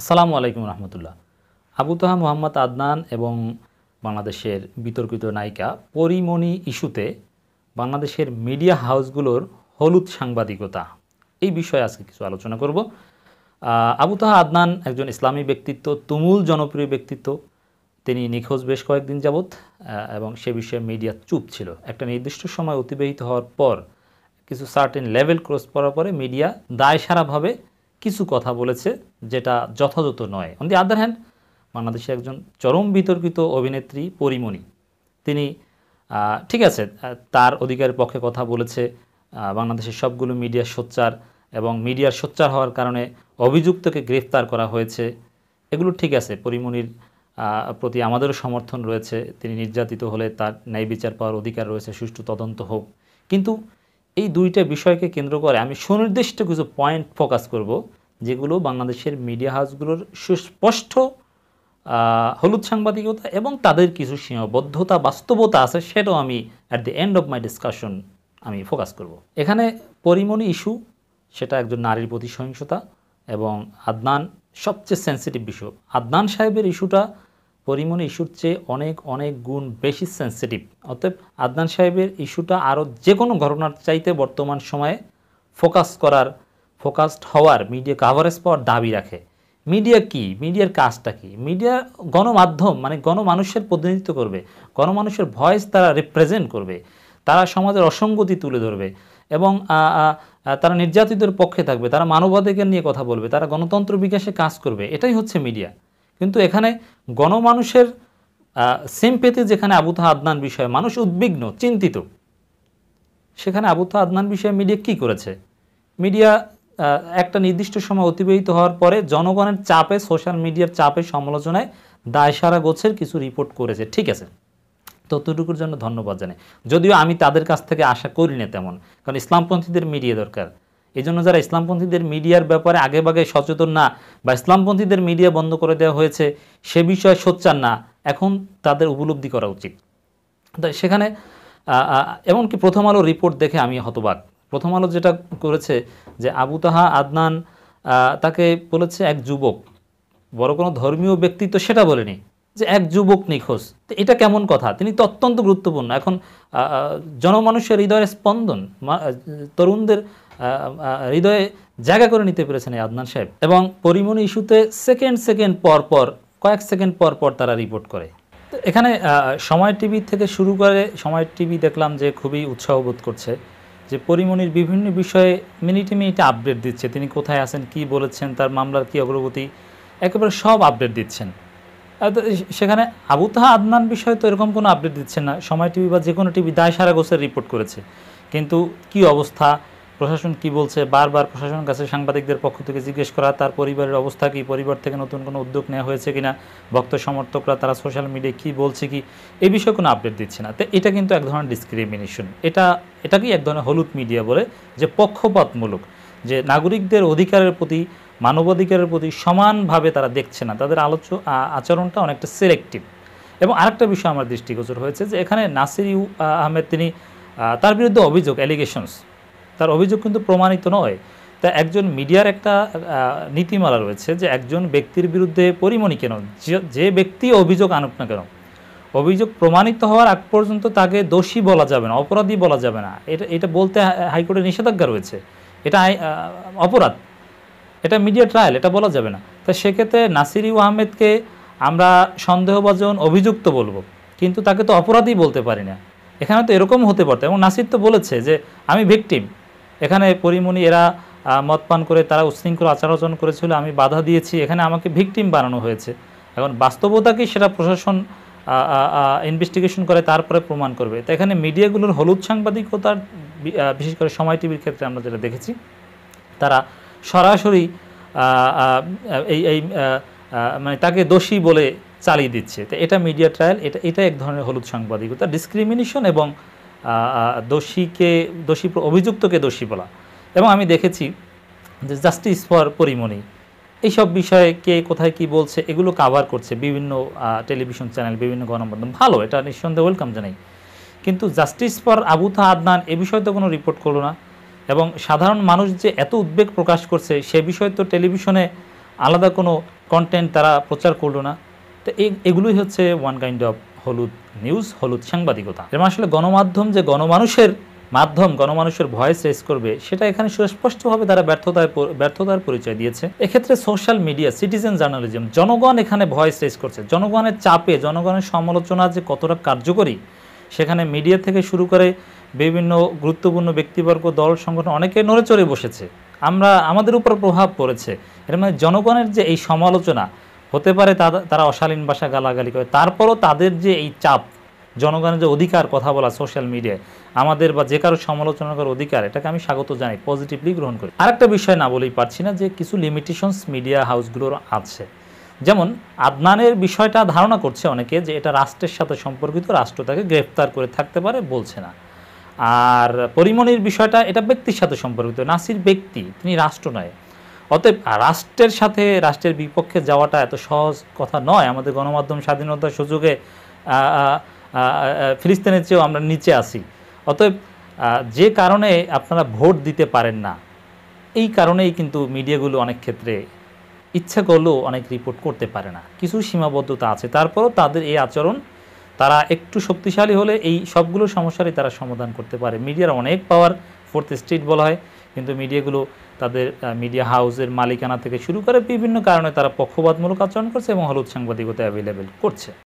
আসসালামু আলাইকুম রহমতুল্লাহ আবু তোহা মোহাম্মদ আদনান এবং বাংলাদেশের বিতর্কিত নায়িকা পরিমণি ইস্যুতে বাংলাদেশের মিডিয়া হাউসগুলোর হলুদ সাংবাদিকতা এই বিষয়ে আজকে কিছু আলোচনা করব আবু তাহা আদনান একজন ইসলামী ব্যক্তিত্ব তুমুল জনপ্রিয় ব্যক্তিত্ব তিনি নিখোঁজ বেশ কয়েকদিন যাবৎ এবং সে বিষয়ে মিডিয়া চুপ ছিল একটা নির্দিষ্ট সময় অতিবাহিত হওয়ার পর কিছু সার্টেন লেভেল ক্রস করার পরে মিডিয়া দায়সারাভাবে কিছু কথা বলেছে যেটা যথাযথ নয় অন দি আদার হ্যান্ড বাংলাদেশে একজন চরম বিতর্কিত অভিনেত্রী পরিমণি তিনি ঠিক আছে তার অধিকারের পক্ষে কথা বলেছে বাংলাদেশের সবগুলো মিডিয়ার সোচ্চার এবং মিডিয়ার সোচ্চার হওয়ার কারণে অভিযুক্তকে গ্রেফতার করা হয়েছে এগুলো ঠিক আছে পরিমণির প্রতি আমাদেরও সমর্থন রয়েছে তিনি নির্যাতিত হলে তার ন্যায় বিচার পাওয়ার অধিকার রয়েছে সুষ্ঠু তদন্ত হোক কিন্তু এই দুইটা বিষয়কে কেন্দ্র করে আমি সুনির্দিষ্ট কিছু পয়েন্ট ফোকাস করব যেগুলো বাংলাদেশের মিডিয়া হাউসগুলোর সুস্পষ্ট হলুদ সাংবাদিকতা এবং তাদের কিছু সীমাবদ্ধতা বাস্তবতা আছে সেটাও আমি at the end of my discussion আমি ফোকাস করব। এখানে পরিমণি ইস্যু সেটা একজন নারীর প্রতি সহিংসতা এবং আদনান সবচেয়ে সেন্সিটিভ বিষয় আদনান সাহেবের ইস্যুটা পরিমণি ইস্যুর চেয়ে অনেক অনেক গুণ বেশি সেন্সিটিভ অতএব আদনান সাহেবের ইস্যুটা আরও যে কোনো ঘটনার চাইতে বর্তমান সময়ে ফোকাস করার ফোকাসড হওয়ার মিডিয়া কাভারেজ পাওয়ার দাবি রাখে মিডিয়া কি মিডিয়ার কাজটা কি মিডিয়া গণমাধ্যম মানে গণমানুষের প্রতিনিধিত্ব করবে গণমানুষের ভয়েস তারা রিপ্রেজেন্ট করবে তারা সমাজের অসঙ্গতি তুলে ধরবে এবং তারা নির্যাতিতদের পক্ষে থাকবে তারা মানবাধিকার নিয়ে কথা বলবে তারা গণতন্ত্র বিকাশে কাজ করবে এটাই হচ্ছে মিডিয়া কিন্তু এখানে গণমানুষের পেতে যেখানে আবুতা আদনান বিষয়ে মানুষ উদ্বিগ্ন চিন্তিত সেখানে আবুতা আদনান বিষয়ে মিডিয়া কি করেছে মিডিয়া একটা নির্দিষ্ট সময় অতিবাহিত হওয়ার পরে জনগণের চাপে সোশ্যাল মিডিয়ার চাপে সমালোচনায় দায়সারা গোছের কিছু রিপোর্ট করেছে ঠিক আছে ততটুকুর জন্য ধন্যবাদ জানাই যদিও আমি তাদের কাছ থেকে আশা করি না তেমন কারণ ইসলামপন্থীদের মিডিয়া দরকার এই জন্য যারা ইসলামপন্থীদের মিডিয়ার ব্যাপারে আগেভাগে সচেতন না বা ইসলামপন্থীদের মিডিয়া বন্ধ করে দেওয়া হয়েছে সে বিষয়ে সোচ্চার না এখন তাদের উপলব্ধি করা উচিত সেখানে এমনকি প্রথম আলো রিপোর্ট দেখে আমি হতবাক প্রথম আলো যেটা করেছে যে আবু তাহা আদনান তাকে বলেছে এক যুবক বড় কোনো ধর্মীয় ব্যক্তি তো সেটা বলেনি যে এক যুবক নিখোঁজ এটা কেমন কথা তিনি তো অত্যন্ত গুরুত্বপূর্ণ এখন জনমানুষের হৃদয়ের স্পন্দন তরুণদের হৃদয়ে জায়গা করে নিতে পেরেছেন এই আদনান সাহেব এবং পরিমণি ইস্যুতে সেকেন্ড সেকেন্ড পর পর কয়েক সেকেন্ড পর পর তারা রিপোর্ট করে তো এখানে সময় টিভি থেকে শুরু করে সময় টিভি দেখলাম যে খুবই উৎসাহ বোধ করছে যে পরিমণির বিভিন্ন বিষয়ে মিনিটে মিনিটে আপডেট দিচ্ছে তিনি কোথায় আছেন কি বলেছেন তার মামলার কি অগ্রগতি একেবারে সব আপডেট দিচ্ছেন সেখানে আবু তাহা আদনান বিষয়ে তো এরকম কোনো আপডেট দিচ্ছে না সময় টিভি বা যে কোনো টিভি দায় সারা গোছের রিপোর্ট করেছে কিন্তু কি অবস্থা প্রশাসন কি বলছে বারবার প্রশাসন কাছে সাংবাদিকদের পক্ষ থেকে জিজ্ঞেস করা তার পরিবারের অবস্থা কি পরিবার থেকে নতুন কোনো উদ্যোগ নেওয়া হয়েছে কিনা ভক্ত সমর্থকরা তারা সোশ্যাল মিডিয়ায় কি বলছে কি এই বিষয়ে কোনো আপডেট দিচ্ছে না তো এটা কিন্তু এক ধরনের ডিসক্রিমিনেশন এটা এটাকেই এক ধরনের হলুদ মিডিয়া বলে যে পক্ষপাতমূলক যে নাগরিকদের অধিকারের প্রতি মানবাধিকারের প্রতি সমানভাবে তারা দেখছে না তাদের আলোচ্য আচরণটা অনেকটা সিলেক্টিভ এবং আরেকটা বিষয় আমার দৃষ্টিগোচর হয়েছে যে এখানে নাসির ইউ আহমেদ তিনি তার বিরুদ্ধে অভিযোগ অ্যালিগেশনস তার অভিযোগ কিন্তু প্রমাণিত নয় তা একজন মিডিয়ার একটা নীতিমালা রয়েছে যে একজন ব্যক্তির বিরুদ্ধে পরিমণি কেন যে ব্যক্তি অভিযোগ আনুক না কেন অভিযোগ প্রমাণিত হওয়ার আগ পর্যন্ত তাকে দোষী বলা যাবে না অপরাধী বলা যাবে না এটা এটা বলতে হাইকোর্টের নিষেধাজ্ঞা রয়েছে এটা অপরাধ এটা মিডিয়া ট্রায়াল এটা বলা যাবে না তো সেক্ষেত্রে ইউ আহমেদকে আমরা সন্দেহভাজন অভিযুক্ত বলবো কিন্তু তাকে তো অপরাধী বলতে পারি না এখানে তো এরকম হতে পারতো এবং নাসির তো বলেছে যে আমি ভিকটিম এখানে পরিমণি এরা মত পান করে তারা উশৃঙ্খল আচার আচরণ করেছিল আমি বাধা দিয়েছি এখানে আমাকে ভিকটিম বানানো হয়েছে এখন বাস্তবতা কি সেটা প্রশাসন ইনভেস্টিগেশন করে তারপরে প্রমাণ করবে তো এখানে মিডিয়াগুলোর হলুদ সাংবাদিকতার বিশেষ করে সময় টিভির ক্ষেত্রে আমরা যেটা দেখেছি তারা সরাসরি এই এই মানে তাকে দোষী বলে চালিয়ে দিচ্ছে তো এটা মিডিয়া ট্রায়াল এটা এটা এক ধরনের হলুদ সাংবাদিকতা ডিসক্রিমিনেশন এবং দোষীকে দোষী অভিযুক্তকে দোষী বলা এবং আমি দেখেছি যে জাস্টিস ফর পরিমণি এইসব বিষয়ে কে কোথায় কি বলছে এগুলো কাভার করছে বিভিন্ন টেলিভিশন চ্যানেল বিভিন্ন গণমাধ্যম ভালো এটা নিঃসন্দেহে ওয়েলকাম জানাই কিন্তু জাস্টিস ফর আবুথা আদনান এ বিষয়ে তো কোনো রিপোর্ট করলো না এবং সাধারণ মানুষ যে এত উদ্বেগ প্রকাশ করছে সে বিষয়ে তো টেলিভিশনে আলাদা কোনো কন্টেন্ট তারা প্রচার করলো না তো এগুলোই হচ্ছে ওয়ান কাইন্ড অফ হলুদ নিউজ হলুদ সাংবাদিকতা এবং মানে আসলে গণমাধ্যম যে গণমানুষের মাধ্যম গণমানুষের ভয়েস রেস করবে সেটা এখানে সুস্পষ্টভাবে তারা ব্যর্থতায় ব্যর্থতার পরিচয় দিয়েছে এক্ষেত্রে সোশ্যাল মিডিয়া সিটিজেন জার্নালিজম জনগণ এখানে ভয়েস রেস করছে জনগণের চাপে জনগণের সমালোচনা যে কতটা কার্যকরী সেখানে মিডিয়া থেকে শুরু করে বিভিন্ন গুরুত্বপূর্ণ ব্যক্তিবর্গ দল সংগঠন অনেকে নড়ে চড়ে বসেছে আমরা আমাদের উপর প্রভাব পড়েছে এর মানে জনগণের যে এই সমালোচনা হতে পারে তারা অশালীন ভাষা গালাগালি করে তারপরও তাদের যে এই চাপ জনগণের যে অধিকার কথা বলা সোশ্যাল মিডিয়ায় আমাদের বা যে কারো সমালোচনা করার অধিকার এটাকে আমি স্বাগত জানাই পজিটিভলি গ্রহণ করি আরেকটা বিষয় না বলেই পারছি না যে কিছু লিমিটেশনস মিডিয়া হাউসগুলোর আছে যেমন আদনানের বিষয়টা ধারণা করছে অনেকে যে এটা রাষ্ট্রের সাথে সম্পর্কিত রাষ্ট্র তাকে গ্রেফতার করে থাকতে পারে বলছে না আর পরিমণির বিষয়টা এটা ব্যক্তির সাথে সম্পর্কিত নাসির ব্যক্তি তিনি রাষ্ট্র নয় অতএব রাষ্ট্রের সাথে রাষ্ট্রের বিপক্ষে যাওয়াটা এত সহজ কথা নয় আমাদের গণমাধ্যম স্বাধীনতার সুযোগে ফিলিস্তিনের চেয়েও আমরা নিচে আসি অতএব যে কারণে আপনারা ভোট দিতে পারেন না এই কারণেই কিন্তু মিডিয়াগুলো অনেক ক্ষেত্রে ইচ্ছা করলেও অনেক রিপোর্ট করতে পারে না কিছু সীমাবদ্ধতা আছে তারপরও তাদের এই আচরণ তারা একটু শক্তিশালী হলে এই সবগুলো সমস্যারই তারা সমাধান করতে পারে মিডিয়ার অনেক পাওয়ার ফোর্থ স্ট্রিট বলা হয় কিন্তু মিডিয়াগুলো তাদের মিডিয়া হাউসের মালিকানা থেকে শুরু করে বিভিন্ন কারণে তারা পক্ষপাতমূলক আচরণ করছে এবং হলুদ সাংবাদিকতা অ্যাভেলেবেল করছে